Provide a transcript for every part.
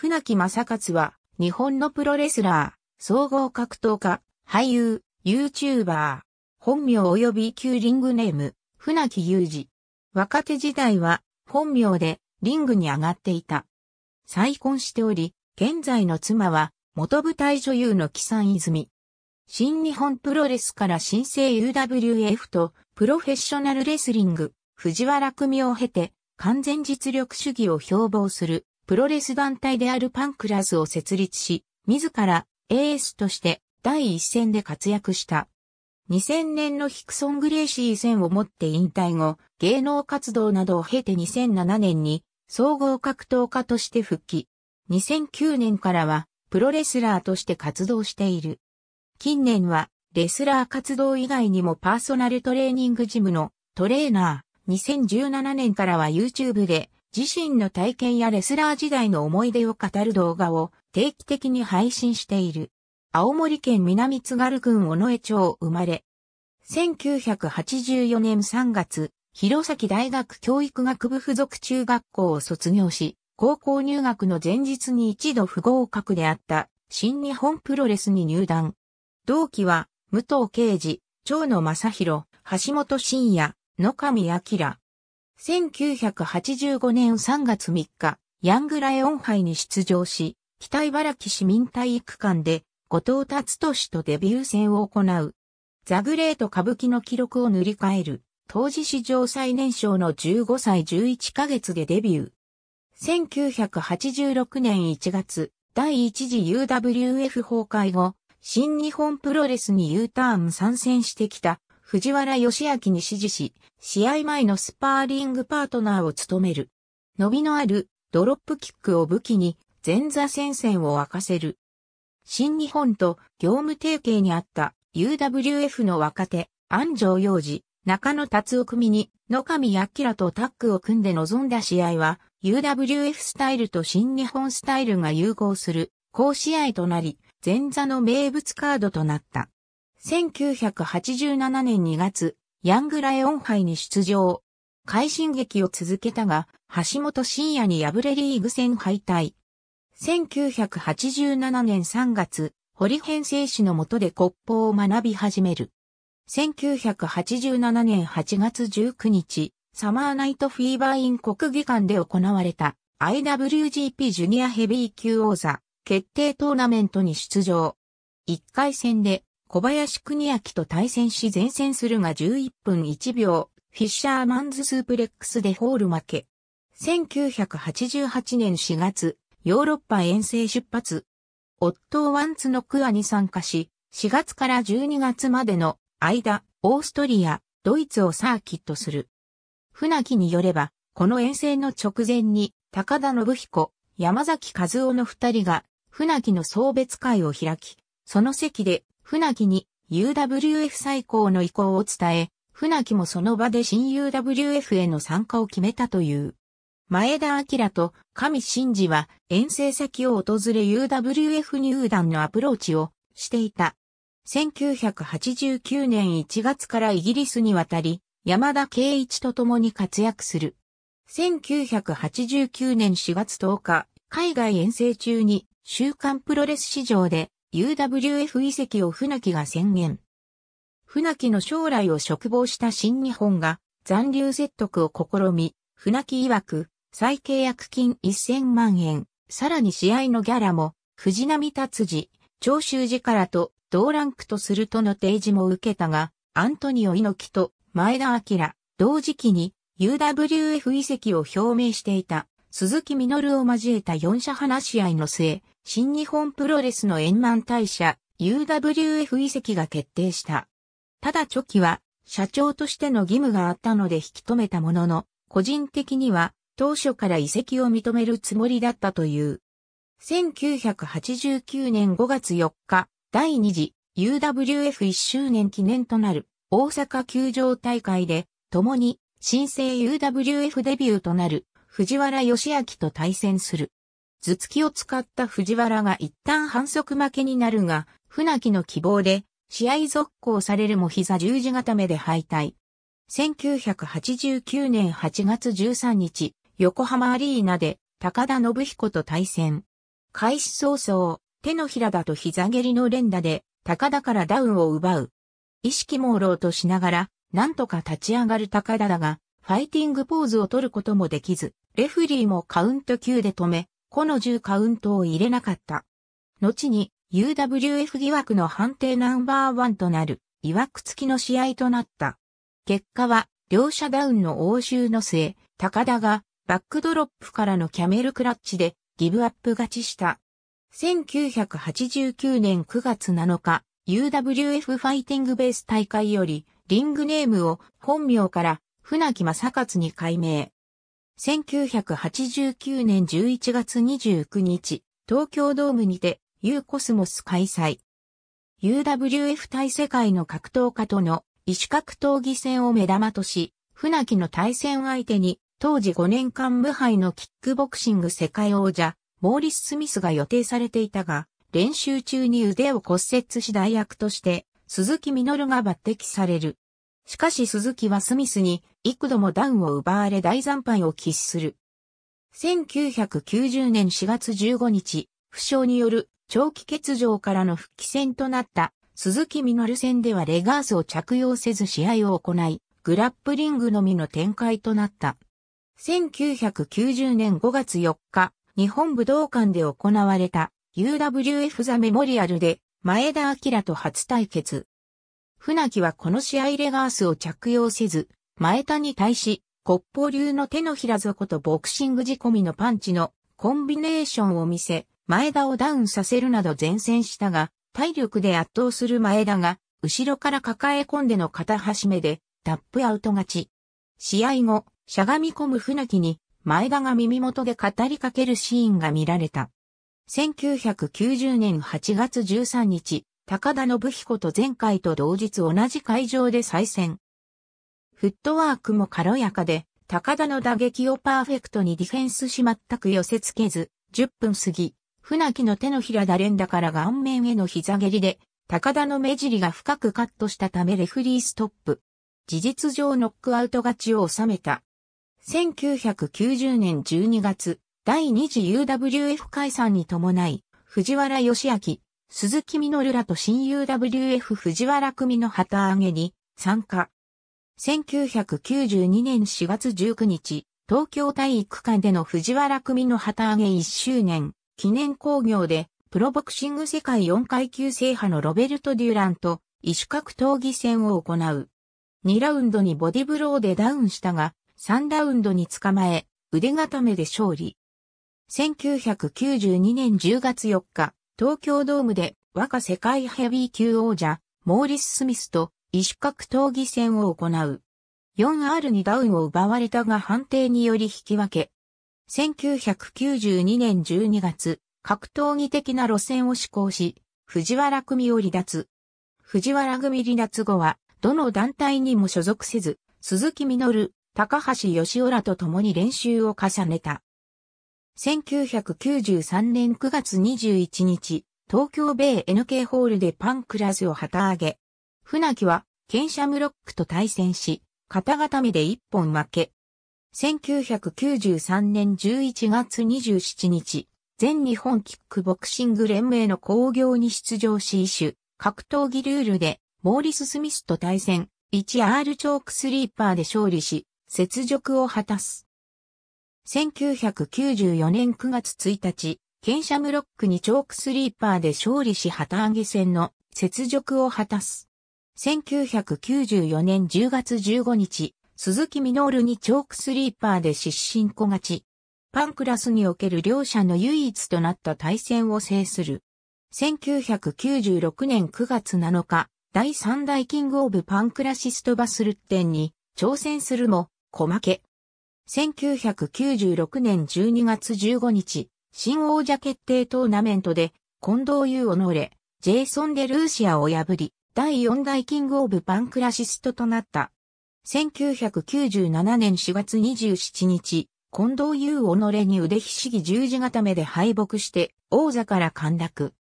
船木正勝は、日本のプロレスラー、総合格闘家、俳優、YouTuber、本名及び旧リングネーム、船木雄二。若手時代は、本名で、リングに上がっていた。再婚しており、現在の妻は、元舞台女優の木さん泉。新日本プロレスから新生 UWF と、プロフェッショナルレスリング、藤原組を経て、完全実力主義を標榜するプロレス団体であるパンクラスを設立し、自らエースとして第一線で活躍した。2000年のヒクソン・グレーシー戦をもって引退後、芸能活動などを経て2007年に総合格闘家として復帰。2009年からはプロレスラーとして活動している。近年はレスラー活動以外にもパーソナルトレーニングジムのトレーナー。2017年からは YouTube で自身の体験やレスラー時代の思い出を語る動画を定期的に配信している。青森県南津軽郡尾上町生まれ。1984年3月、弘前大学教育学部附属中学校を卒業し、高校入学の前日に一度不合格であった新日本プロレスに入団。同期は、武藤敬司、長野正宏、橋本真也、野上明、1985年3月3日、ヤングライオン杯に出場し、北茨城市民体育館で、後藤達俊とデビュー戦を行う。ザグレート歌舞伎の記録を塗り替える、当時史上最年少の15歳11ヶ月でデビュー。1986年1月、第一次 UWF 崩壊後、新日本プロレスに U ターン参戦してきた藤原義明に指示し、試合前のスパーリングパートナーを務める。伸びのあるドロップキックを武器に前座戦線を沸かせる。新日本と業務提携にあった UWF の若手、安城洋二、中野達夫組に野上明とタッグを組んで臨んだ試合は UWF スタイルと新日本スタイルが融合する好試合となり、前座の名物カードとなった。1987年2月、ヤングライオン杯に出場。快進撃を続けたが、橋本深也に敗れリーグ戦敗退。1987年3月、堀編成師の下で国宝を学び始める。1987年8月19日、サマーナイトフィーバーイン国技館で行われた IWGP ジュニアヘビー級王座決定トーナメントに出場。1回戦で小林国明と対戦し前線するが11分1秒、フィッシャーマンズスープレックスでホール負け。1988年4月、ヨーロッパ遠征出発。夫ワンツのクアに参加し、4月から12月までの間、オーストリア、ドイツをサーキットする。船木によれば、この遠征の直前に、高田信彦、山崎和夫の二人が、船木の送別会を開き、その席で船木に UWF 最高の意向を伝え、船木もその場で新 UWF への参加を決めたという。前田明と上真嗣は遠征先を訪れ UWF 入団のアプローチをしていた。1989年1月からイギリスに渡り、山田圭一と共に活躍する。1989年4月10日、海外遠征中に週刊プロレス市場で UWF 遺跡を船木が宣言。船木の将来を嘱望した新日本が残留説得を試み、船木曰く再契約金1000万円、さらに試合のギャラも藤波達次、長州寺からと同ランクとするとの提示も受けたが、アントニオ猪木と前田明、同時期に UWF 遺跡を表明していた鈴木実を交えた4者話し合いの末、新日本プロレスの円満退社 UWF 移籍が決定した。ただチョキは社長としての義務があったので引き止めたものの、個人的には当初から移籍を認めるつもりだったという。1989年5月4日、第2次 UWF1 周年記念となる大阪球場大会で、共に新生 UWF デビューとなる藤原義明と対戦する。頭突きを使った藤原が一旦反則負けになるが、船木の希望で、試合続行されるも膝十字固めで敗退。1989年8月13日、横浜アリーナで高田信彦と対戦。開始早々、手のひらだと膝蹴りの連打で高田からダウンを奪う。意識朦朧としながら、なんとか立ち上がる高田だが、ファイティングポーズを取ることもできず、レフリーもカウント級で止め、この10カウントを入れなかった。後に UWF 疑惑の判定ナンバーワンとなる、疑惑付きの試合となった。結果は、両者ダウンの応酬の末、高田がバックドロップからのキャメルクラッチでギブアップ勝ちした。1989年9月7日、UWF ファイティングベース大会より、リングネームを本名から船木正勝に改名。1989年11月29日、東京ドームにて、ユーコスモス開催。UWF 対世界の格闘家との異種格闘技戦を目玉とし、船木の対戦相手に、当時5年間無敗のキックボクシング世界王者、モーリス・スミスが予定されていたが、練習中に腕を骨折し代役として、鈴木みのるが抜擢される。しかし鈴木はスミスに幾度もダウンを奪われ大惨敗を喫する。1990年4月15日、負傷による長期欠場からの復帰戦となった鈴木みのる戦ではレガースを着用せず試合を行い、グラップリングのみの展開となった。1990年5月4日、日本武道館で行われた UWF ザメモリアルで前田明と初対決。船木はこの試合レガースを着用せず、前田に対し、国宝流の手のひら底とボクシング仕込みのパンチのコンビネーションを見せ、前田をダウンさせるなど前線したが、体力で圧倒する前田が、後ろから抱え込んでの片端目で、タップアウト勝ち。試合後、しゃがみ込む船木に、前田が耳元で語りかけるシーンが見られた。1990年8月13日、高田信彦と前回と同日同じ会場で再戦。フットワークも軽やかで、高田の打撃をパーフェクトにディフェンスし全く寄せ付けず、10分過ぎ、船木の手のひらだ連打から顔面への膝蹴りで、高田の目尻が深くカットしたためレフリーストップ。事実上ノックアウト勝ちを収めた。1990年12月、第2次 UWF 解散に伴い、藤原義明、鈴木美のるらと新 UWF 藤原組の旗揚げに参加。1992年4月19日、東京体育館での藤原組の旗揚げ1周年記念工業で、プロボクシング世界4階級制覇のロベルト・デュランと異種格闘技戦を行う。2ラウンドにボディブローでダウンしたが、3ラウンドに捕まえ、腕固めで勝利。1992年10月4日、東京ドームで若世界ヘビー級王者、モーリス・スミスと異種格闘技戦を行う。4R にダウンを奪われたが判定により引き分け。1992年12月、格闘技的な路線を施行し、藤原組を離脱。藤原組離脱後は、どの団体にも所属せず、鈴木実、高橋義夫らと共に練習を重ねた。1993年9月21日、東京米 NK ホールでパンクラスを旗揚げ、船木は、ケンシャムロックと対戦し、肩固めで一本負け。1993年11月27日、全日本キックボクシング連盟の興行に出場し一種、格闘技ルールで、モーリス・スミスと対戦、1R チョークスリーパーで勝利し、雪辱を果たす。1994年9月1日、ケンシャムロックにチョークスリーパーで勝利し旗揚げ戦の雪辱を果たす。1994年10月15日、鈴木ミノールにチョークスリーパーで失神小勝ち。パンクラスにおける両者の唯一となった対戦を制する。1996年9月7日、第3代キングオブパンクラシストバスルッテンに挑戦するも、小負け。1996年12月15日、新王者決定トーナメントで、近藤優を乗れ、ジェイソン・デ・ルーシアを破り、第4代キングオブパンクラシストとなった。1997年4月27日、近藤優己に腕ひしぎ十字固めで敗北して王座から陥落。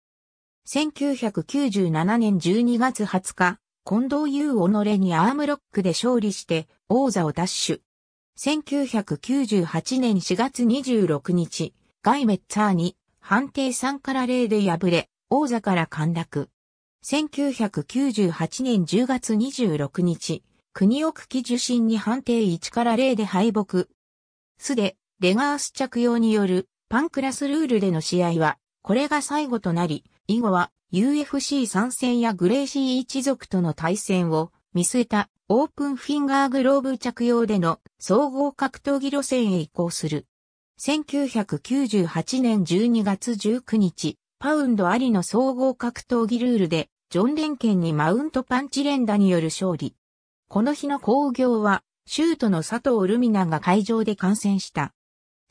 1997年12月20日、近藤優己にアームロックで勝利して王座を奪取。1998年4月26日、ガイメッツァーに判定3から0で敗れ、王座から陥落。1998年10月26日、国奥記受信に判定1から0で敗北。すで、レガース着用によるパンクラスルールでの試合は、これが最後となり、以後は UFC 参戦やグレイシー一族との対戦を見据えたオープンフィンガーグローブ着用での総合格闘技路線へ移行する。1998年12月19日、パウンドありの総合格闘技ルールで、ジョンレンケンにマウントパンチ連打による勝利。この日の興行は、シュートの佐藤ルミナが会場で観戦した。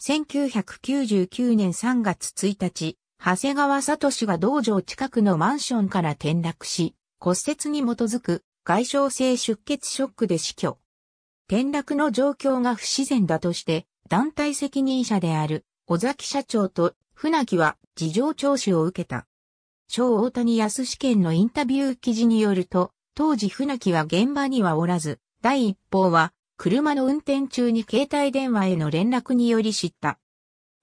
1999年3月1日、長谷川氏が道場近くのマンションから転落し、骨折に基づく外傷性出血ショックで死去。転落の状況が不自然だとして、団体責任者である小崎社長と船木は事情聴取を受けた。小大谷安試験のインタビュー記事によると、当時船木は現場にはおらず、第一報は、車の運転中に携帯電話への連絡により知った。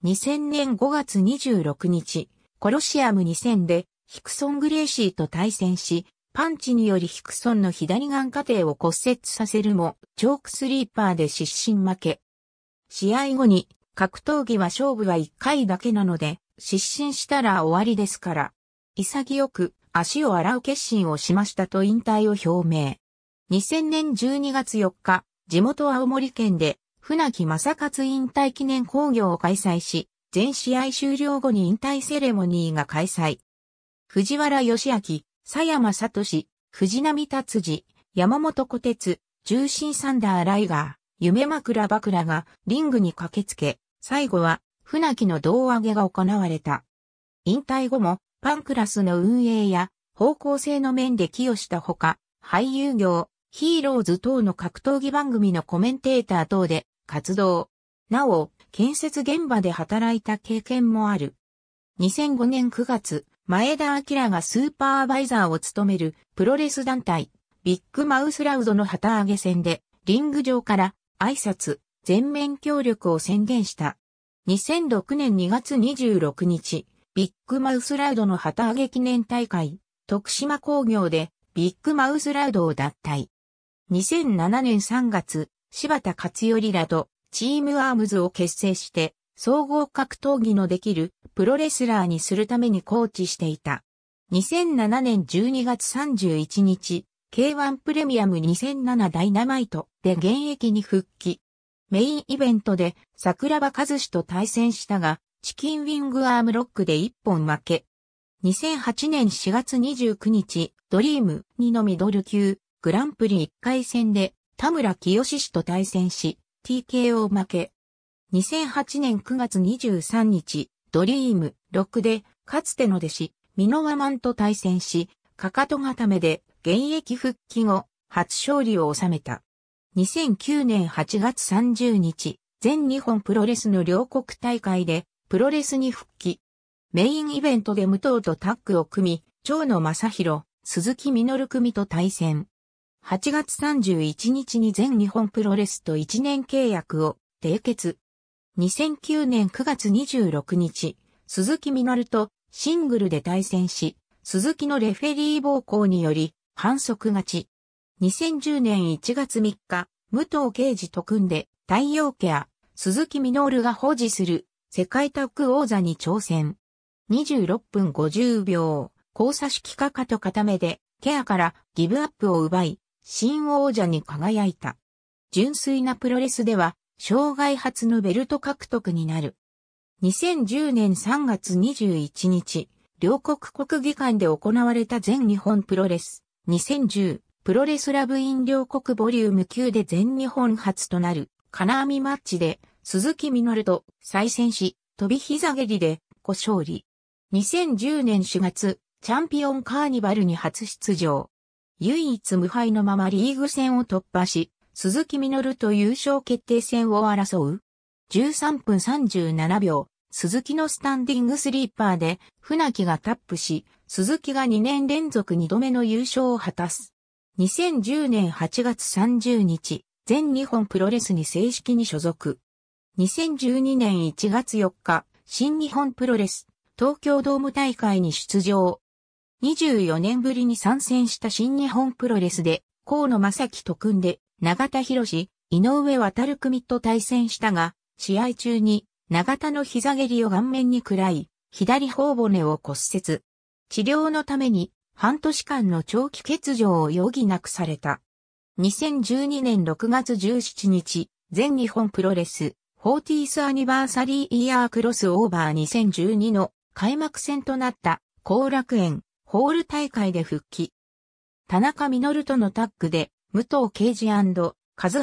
2000年5月26日、コロシアム2000で、ヒクソン・グレーシーと対戦し、パンチによりヒクソンの左眼下底を骨折させるも、チョークスリーパーで失神負け。試合後に格闘技は勝負は1回だけなので、失神したら終わりですから。潔く足を洗う決心をしましたと引退を表明。2000年12月4日、地元青森県で船木正勝引退記念工業を開催し、全試合終了後に引退セレモニーが開催。藤原義明、佐山聡、藤波達治、山本小鉄、重心サンダーライガー、夢枕枕がリングに駆けつけ、最後は、船木の胴上げが行われた。引退後も、パンクラスの運営や、方向性の面で寄与したほか、俳優業、ヒーローズ等の格闘技番組のコメンテーター等で活動。なお、建設現場で働いた経験もある。2005年9月、前田明がスーパーバイザーを務めるプロレス団体、ビッグマウスラウドの旗揚げ戦で、リング上から挨拶、全面協力を宣言した。2006年2月26日、ビッグマウスラウドの旗揚げ記念大会、徳島工業でビッグマウスラウドを脱退。2007年3月、柴田勝頼らとチームアームズを結成して、総合格闘技のできるプロレスラーにするためにコーチしていた。2007年12月31日、K1 プレミアム2007ダイナマイトで現役に復帰。メインイベントで桜庭和志と対戦したが、チキンウィングアームロックで一本負け。2008年4月29日、ドリーム2のミドル級グランプリ1回戦で田村清氏と対戦し、TKO 負け。2008年9月23日、ドリーム6で、かつての弟子、ミノワマンと対戦し、かかと固めで現役復帰後、初勝利を収めた。2009年8月30日、全日本プロレスの両国大会で、プロレスに復帰。メインイベントで武藤とタッグを組み、長野正宏、鈴木みのる組と対戦。8月31日に全日本プロレスと1年契約を締結。2009年9月26日、鈴木みのるとシングルで対戦し、鈴木のレフェリー暴行により反則勝ち。2010年1月3日、武藤敬司と組んで、太陽ケア、鈴木みのるが保持する、世界タッグ王座に挑戦。26分50秒、交差式かかと固めで、ケアからギブアップを奪い、新王者に輝いた。純粋なプロレスでは、障害初のベルト獲得になる。2010年3月21日、両国国技館で行われた全日本プロレス2010プロレスラブ飲料国ボリューム9で全日本初となる金網マッチで鈴木みのると再戦し、飛び膝蹴りで5勝利。2010年4月、チャンピオンカーニバルに初出場。唯一無敗のままリーグ戦を突破し、鈴木みのると優勝決定戦を争う。13分37秒、鈴木のスタンディングスリーパーで船木がタップし、鈴木が2年連続2度目の優勝を果たす。2010年8月30日、全日本プロレスに正式に所属。2012年1月4日、新日本プロレス、東京ドーム大会に出場。24年ぶりに参戦した新日本プロレスで、河野正樹と組んで、長田博士、井上渡組と対戦したが、試合中に、長田の膝蹴りを顔面に喰らい、左頬骨を骨折。治療のために半年間の長期欠場を余儀なくされた。2012年6月17日、全日本プロレス、40th アニバーサリーイヤークロスオーバー2012の開幕戦となった後楽園ホール大会で復帰。田中実とのタッグで武藤敬司和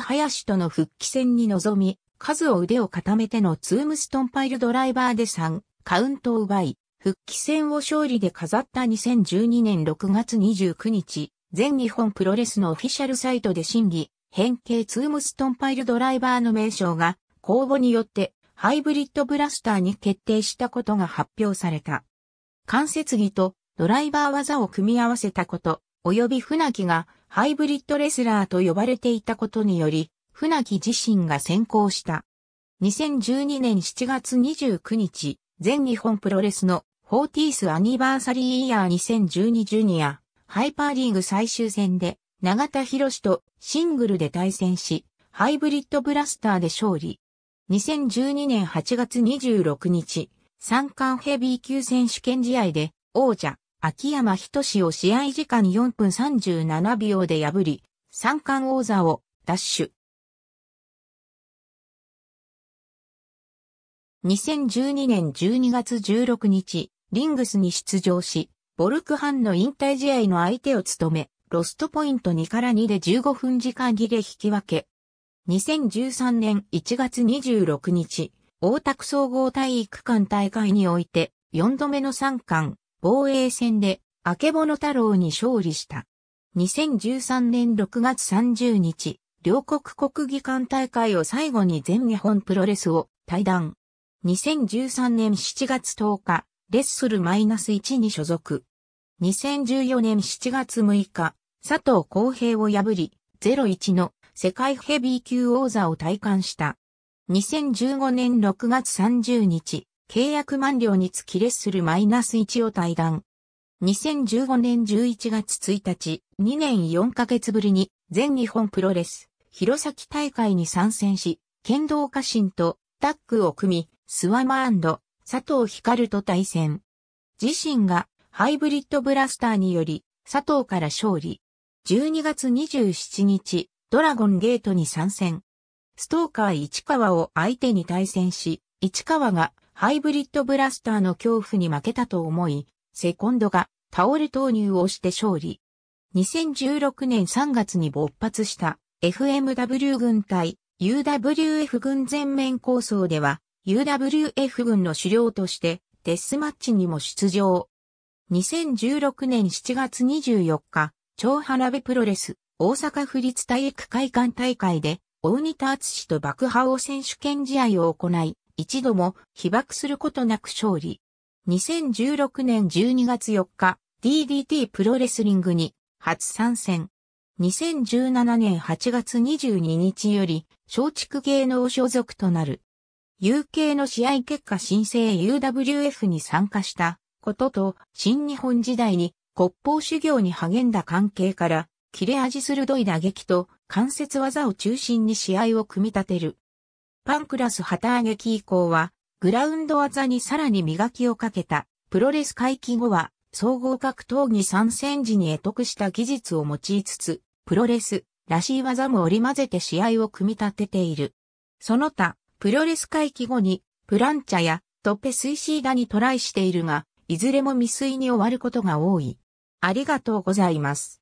林との復帰戦に臨み、数を腕を固めてのツームストンパイルドライバーで3カウントを奪い、復帰戦を勝利で飾った2012年6月29日、全日本プロレスのオフィシャルサイトで審議、変形ツームストンパイルドライバーの名称が公募によってハイブリッドブラスターに決定したことが発表された。関節技とドライバー技を組み合わせたこと、及び船木がハイブリッドレスラーと呼ばれていたことにより、船木自身が先行した。2012年7月29日、全日本プロレスのフォーティースアニバーサリーイヤー2012ジュニア、ハイパーリーグ最終戦で、長田博士とシングルで対戦し、ハイブリッドブラスターで勝利。2012年8月26日、三冠ヘビー級選手権試合で、王者、秋山仁を試合時間4分37秒で破り、三冠王座を奪取。2012年12月16日、リングスに出場し、ボルクハンの引退試合の相手を務め、ロストポイント2から2で15分時間切れ引き分け。2013年1月26日、大田区総合体育館大会において、4度目の三冠、防衛戦で、あけぼの太郎に勝利した。2013年6月30日、両国国技館大会を最後に全日本プロレスを対談。2013年7月10日、レッスル -1 に所属。2014年7月6日、佐藤浩平を破り、01の世界ヘビー級王座を退官した。2015年6月30日、契約満了につきレッスル -1 を退団。2015年11月1日、2年4ヶ月ぶりに全日本プロレス、弘前大会に参戦し、剣道家臣とタッグを組み、スワマ佐藤光と対戦。自身がハイブリッドブラスターにより佐藤から勝利。12月27日、ドラゴンゲートに参戦。ストーカー市川を相手に対戦し、市川がハイブリッドブラスターの恐怖に負けたと思い、セコンドがタオル投入をして勝利。2016年3月に勃発した FMW 軍対 UWF 軍全面構想では UWF 軍の狩猟としてデスマッチにも出場。2016年7月24日、長花部プロレス大阪府立体育会館大会で大仁田厚氏と爆破王選手権試合を行い、一度も被爆することなく勝利。2016年12月4日、DDT プロレスリングに初参戦。2017年8月22日より、松竹芸能所属となる。UK の試合結果申請 UWF に参加したことと、新日本時代に国宝修行に励んだ関係から、切れ味鋭い打撃と関節技を中心に試合を組み立てる。パンクラス旗揚げ機以降は、グラウンド技にさらに磨きをかけた、プロレス回帰後は、総合格闘技参戦時に得得した技術を用いつつ、プロレスらしい技も織り交ぜて試合を組み立てている。その他、プロレス回帰後に、プランチャやトッペスイシーダにトライしているが、いずれも未遂に終わることが多い。ありがとうございます。